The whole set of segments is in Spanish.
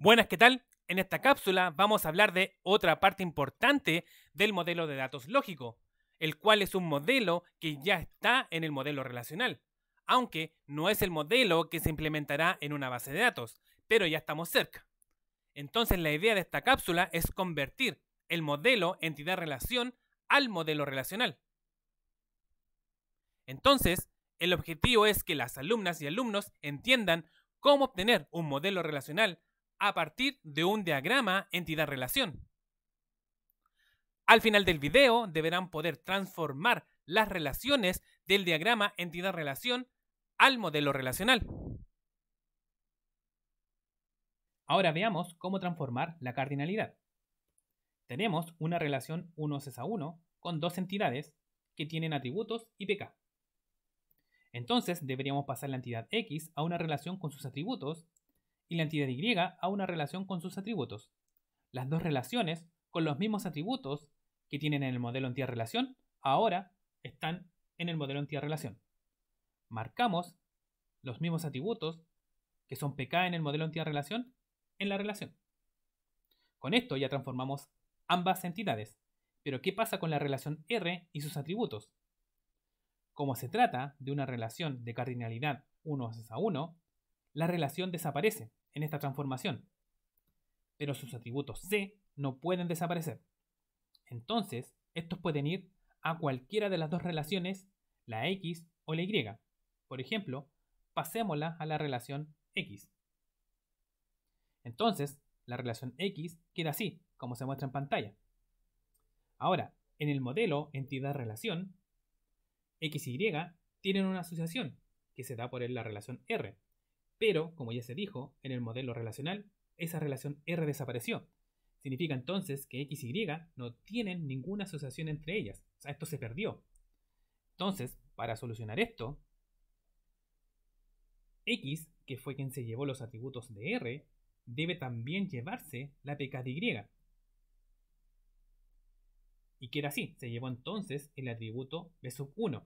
Buenas, ¿qué tal? En esta cápsula vamos a hablar de otra parte importante del modelo de datos lógico, el cual es un modelo que ya está en el modelo relacional, aunque no es el modelo que se implementará en una base de datos, pero ya estamos cerca. Entonces la idea de esta cápsula es convertir el modelo entidad-relación al modelo relacional. Entonces, el objetivo es que las alumnas y alumnos entiendan cómo obtener un modelo relacional a partir de un diagrama entidad-relación. Al final del video deberán poder transformar las relaciones del diagrama entidad-relación al modelo relacional. Ahora veamos cómo transformar la cardinalidad. Tenemos una relación 1 a 1 con dos entidades que tienen atributos y pk. Entonces deberíamos pasar la entidad X a una relación con sus atributos y la entidad Y a una relación con sus atributos. Las dos relaciones, con los mismos atributos que tienen en el modelo entidad relación, ahora están en el modelo entidad relación. Marcamos los mismos atributos que son PK en el modelo entidad relación en la relación. Con esto ya transformamos ambas entidades. Pero ¿qué pasa con la relación R y sus atributos? Como se trata de una relación de cardinalidad 1 a 1, la relación desaparece en esta transformación. Pero sus atributos C no pueden desaparecer. Entonces, estos pueden ir a cualquiera de las dos relaciones, la X o la Y. Por ejemplo, pasémosla a la relación X. Entonces, la relación X queda así, como se muestra en pantalla. Ahora, en el modelo entidad-relación, X y tienen una asociación que se da por la relación R, pero, como ya se dijo, en el modelo relacional, esa relación R desapareció. Significa entonces que X y Y no tienen ninguna asociación entre ellas. O sea, esto se perdió. Entonces, para solucionar esto, X, que fue quien se llevó los atributos de R, debe también llevarse la pk de Y. Y que era así, se llevó entonces el atributo B1.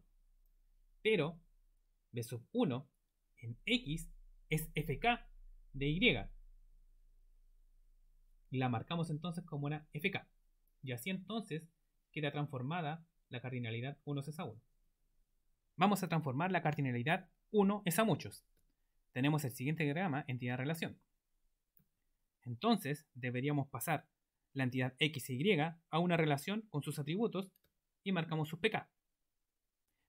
Pero B1 en X es FK de Y. Y la marcamos entonces como una FK. Y así entonces queda transformada la cardinalidad 1 es a 1. Vamos a transformar la cardinalidad 1 es a muchos. Tenemos el siguiente diagrama, entidad-relación. Entonces deberíamos pasar la entidad x y y a una relación con sus atributos y marcamos su pk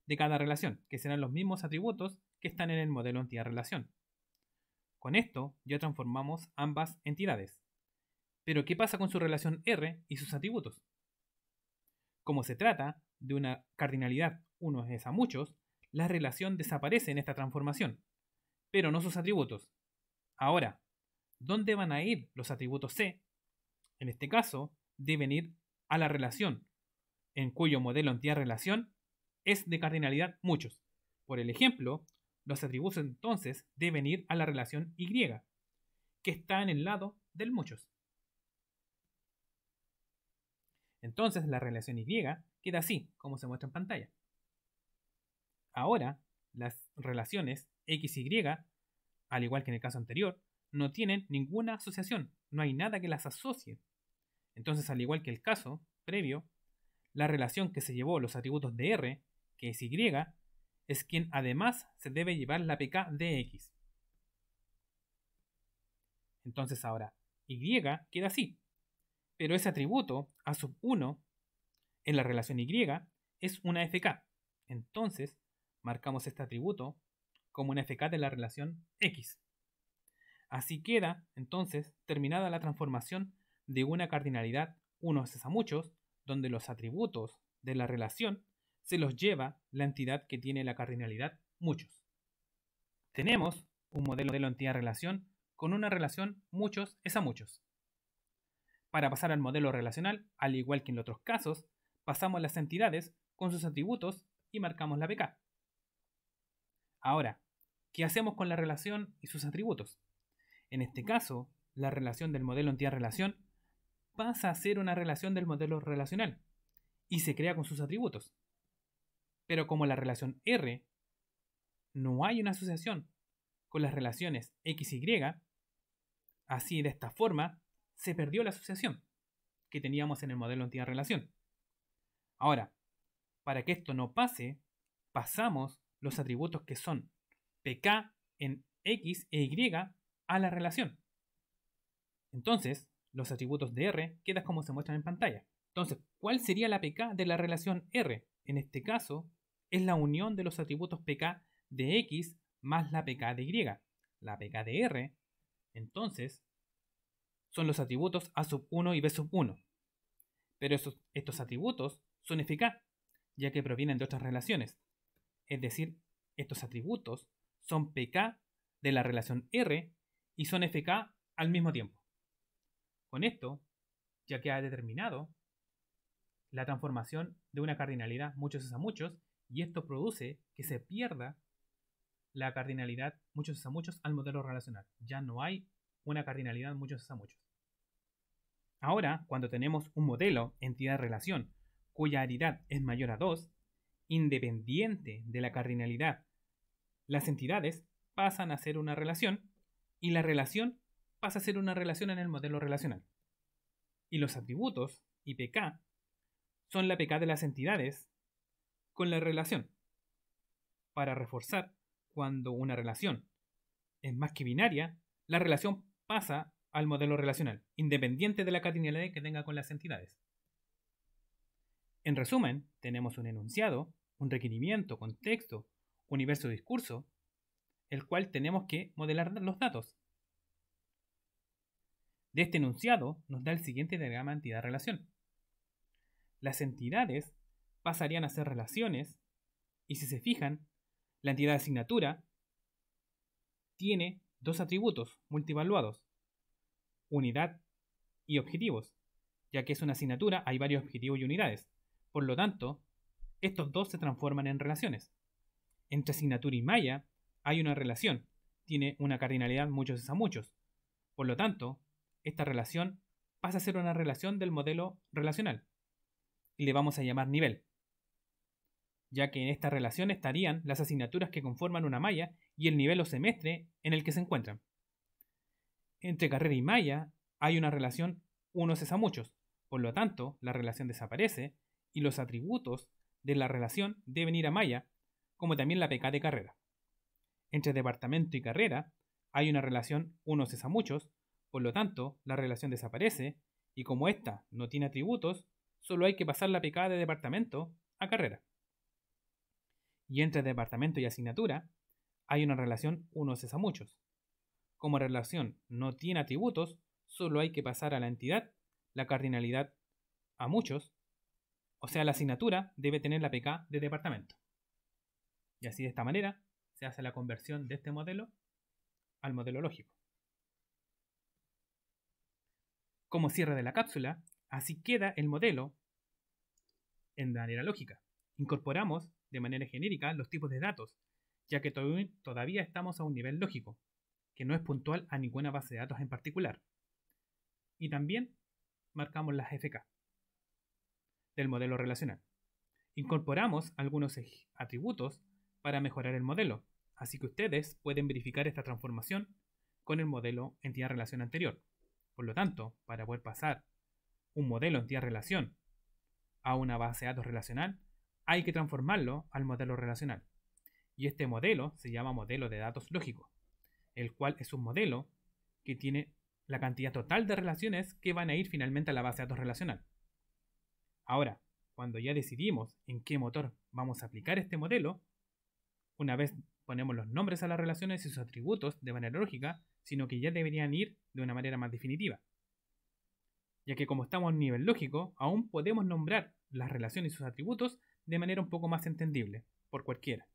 de cada relación, que serán los mismos atributos que están en el modelo entidad-relación. Con esto ya transformamos ambas entidades. Pero ¿qué pasa con su relación R y sus atributos? Como se trata de una cardinalidad uno es a muchos, la relación desaparece en esta transformación, pero no sus atributos. Ahora, ¿dónde van a ir los atributos C? En este caso, deben ir a la relación, en cuyo modelo entidad-relación es de cardinalidad muchos. Por el ejemplo, los atributos entonces deben ir a la relación y, que está en el lado del muchos. Entonces la relación y queda así, como se muestra en pantalla. Ahora, las relaciones x y, al igual que en el caso anterior, no tienen ninguna asociación, no hay nada que las asocie. Entonces, al igual que el caso previo, la relación que se llevó los atributos de R, que es Y, es quien además se debe llevar la pk de x. Entonces ahora y queda así, pero ese atributo a sub 1 en la relación y es una fk. Entonces marcamos este atributo como una fk de la relación x. Así queda, entonces, terminada la transformación de una cardinalidad unos es a muchos, donde los atributos de la relación se los lleva la entidad que tiene la cardinalidad, muchos. Tenemos un modelo de la entidad-relación con una relación muchos es a muchos. Para pasar al modelo relacional, al igual que en otros casos, pasamos las entidades con sus atributos y marcamos la PK. Ahora, ¿qué hacemos con la relación y sus atributos? En este caso, la relación del modelo entidad-relación pasa a ser una relación del modelo relacional y se crea con sus atributos. Pero como la relación R no hay una asociación con las relaciones X y, así de esta forma se perdió la asociación que teníamos en el modelo entidad-relación. Ahora, para que esto no pase, pasamos los atributos que son PK en X e Y a la relación. Entonces, los atributos de R quedan como se muestran en pantalla. Entonces, ¿cuál sería la PK de la relación R? En este caso, es la unión de los atributos pk de x más la pk de y, la pk de r. Entonces, son los atributos a sub 1 y b sub 1. Pero estos atributos son fk, ya que provienen de otras relaciones. Es decir, estos atributos son pk de la relación r y son fk al mismo tiempo. Con esto, ya que ha determinado la transformación de una cardinalidad muchos a muchos, y esto produce que se pierda la cardinalidad muchos a muchos al modelo relacional. Ya no hay una cardinalidad muchos a muchos. Ahora, cuando tenemos un modelo entidad-relación cuya aridad es mayor a 2, independiente de la cardinalidad, las entidades pasan a ser una relación y la relación pasa a ser una relación en el modelo relacional. Y los atributos, IPK, son la PK de las entidades con la relación. Para reforzar, cuando una relación es más que binaria, la relación pasa al modelo relacional, independiente de la cardinalidad que tenga con las entidades. En resumen, tenemos un enunciado, un requerimiento, contexto, universo discurso, el cual tenemos que modelar los datos. De este enunciado nos da el siguiente diagrama entidad-relación las entidades pasarían a ser relaciones, y si se fijan, la entidad de asignatura tiene dos atributos multivaluados, unidad y objetivos, ya que es una asignatura, hay varios objetivos y unidades. Por lo tanto, estos dos se transforman en relaciones. Entre asignatura y maya hay una relación, tiene una cardinalidad muchos a muchos. Por lo tanto, esta relación pasa a ser una relación del modelo relacional le vamos a llamar nivel, ya que en esta relación estarían las asignaturas que conforman una malla y el nivel o semestre en el que se encuentran. Entre carrera y malla hay una relación unos es a muchos, por lo tanto la relación desaparece y los atributos de la relación deben ir a malla, como también la PK de carrera. Entre departamento y carrera hay una relación unos es a muchos, por lo tanto la relación desaparece y como ésta no tiene atributos, Solo hay que pasar la pk de departamento a carrera. Y entre departamento y asignatura hay una relación unos es a muchos. Como relación no tiene atributos, solo hay que pasar a la entidad, la cardinalidad a muchos, o sea, la asignatura debe tener la PK de departamento. Y así de esta manera se hace la conversión de este modelo al modelo lógico. Como cierre de la cápsula, Así queda el modelo en manera lógica. Incorporamos de manera genérica los tipos de datos, ya que todavía estamos a un nivel lógico, que no es puntual a ninguna base de datos en particular. Y también marcamos las FK del modelo relacional. Incorporamos algunos atributos para mejorar el modelo, así que ustedes pueden verificar esta transformación con el modelo entidad relación anterior. Por lo tanto, para poder pasar un modelo entidad relación a una base de datos relacional, hay que transformarlo al modelo relacional. Y este modelo se llama modelo de datos lógico, el cual es un modelo que tiene la cantidad total de relaciones que van a ir finalmente a la base de datos relacional. Ahora, cuando ya decidimos en qué motor vamos a aplicar este modelo, una vez ponemos los nombres a las relaciones y sus atributos de manera lógica, sino que ya deberían ir de una manera más definitiva ya que como estamos a nivel lógico, aún podemos nombrar las relaciones y sus atributos de manera un poco más entendible, por cualquiera.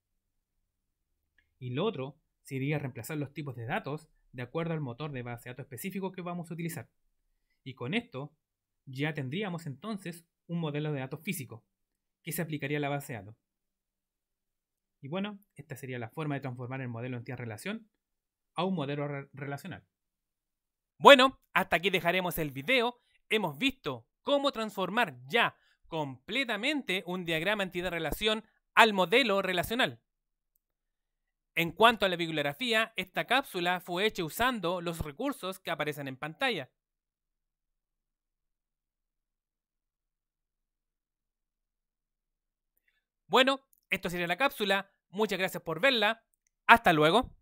Y lo otro sería reemplazar los tipos de datos de acuerdo al motor de base de datos específico que vamos a utilizar. Y con esto ya tendríamos entonces un modelo de datos físico que se aplicaría a la base de datos. Y bueno, esta sería la forma de transformar el modelo entidad-relación a un modelo relacional. Bueno, hasta aquí dejaremos el video hemos visto cómo transformar ya completamente un diagrama entidad-relación al modelo relacional. En cuanto a la bibliografía, esta cápsula fue hecha usando los recursos que aparecen en pantalla. Bueno, esto sería la cápsula. Muchas gracias por verla. Hasta luego.